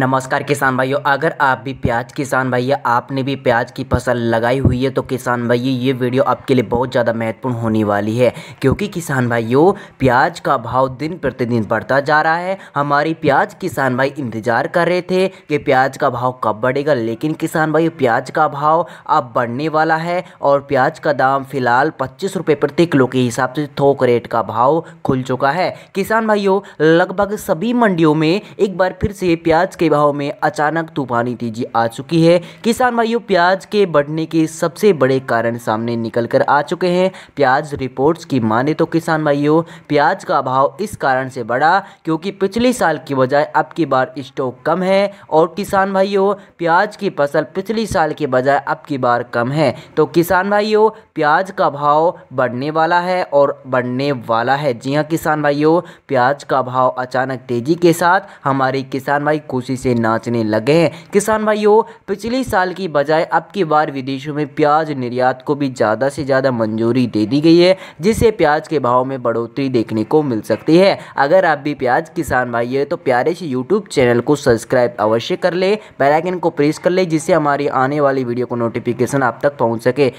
नमस्कार किसान भाइयों अगर आप भी प्याज किसान भैया आपने भी प्याज की फसल लगाई हुई है तो किसान भाइयों ये वीडियो आपके लिए बहुत ज़्यादा महत्वपूर्ण होने वाली है क्योंकि किसान भाइयों प्याज का भाव दिन प्रतिदिन बढ़ता जा रहा है हमारी प्याज किसान भाई इंतज़ार कर रहे थे कि प्याज का भाव कब बढ़ेगा लेकिन किसान भाइयों प्याज का भाव अब बढ़ने वाला है और प्याज का दाम फिलहाल पच्चीस प्रति किलो के हिसाब से थोक रेट का भाव खुल चुका है किसान भाइयों लगभग सभी मंडियों में एक बार फिर से प्याज के भाव में अचानक तूफानी तेजी आ चुकी है किसान भाइयों प्याज के बढ़ने के सबसे बड़े कारण सामने निकल कर आ चुके हैं प्याज रिपोर्ट्स की माने तो किसान भाइयों प्याज का भाव इस कारण से बढ़ा क्योंकि पिछले साल की बजाय अब की बार स्टॉक कम है और किसान भाइयों प्याज की फसल पिछले साल के बजाय अब की बार कम है तो किसान भाइयों प्याज का भाव बढ़ने वाला है और बढ़ने वाला है जी हाँ किसान भाइयों प्याज का भाव अचानक तेज़ी के साथ हमारे किसान भाई कोशिश से नाचने लगे हैं किसान भाइयों पिछले साल की बजाय अब की बार विदेशों में प्याज निर्यात को भी ज़्यादा से ज़्यादा मंजूरी दे दी गई है जिससे प्याज के भाव में बढ़ोतरी देखने को मिल सकती है अगर आप भी प्याज किसान भाई है तो प्यारे से यूट्यूब चैनल को सब्सक्राइब अवश्य कर ले बेलाइकन को प्रेस कर ले जिससे हमारी आने वाली वीडियो को नोटिफिकेशन आप तक पहुँच सके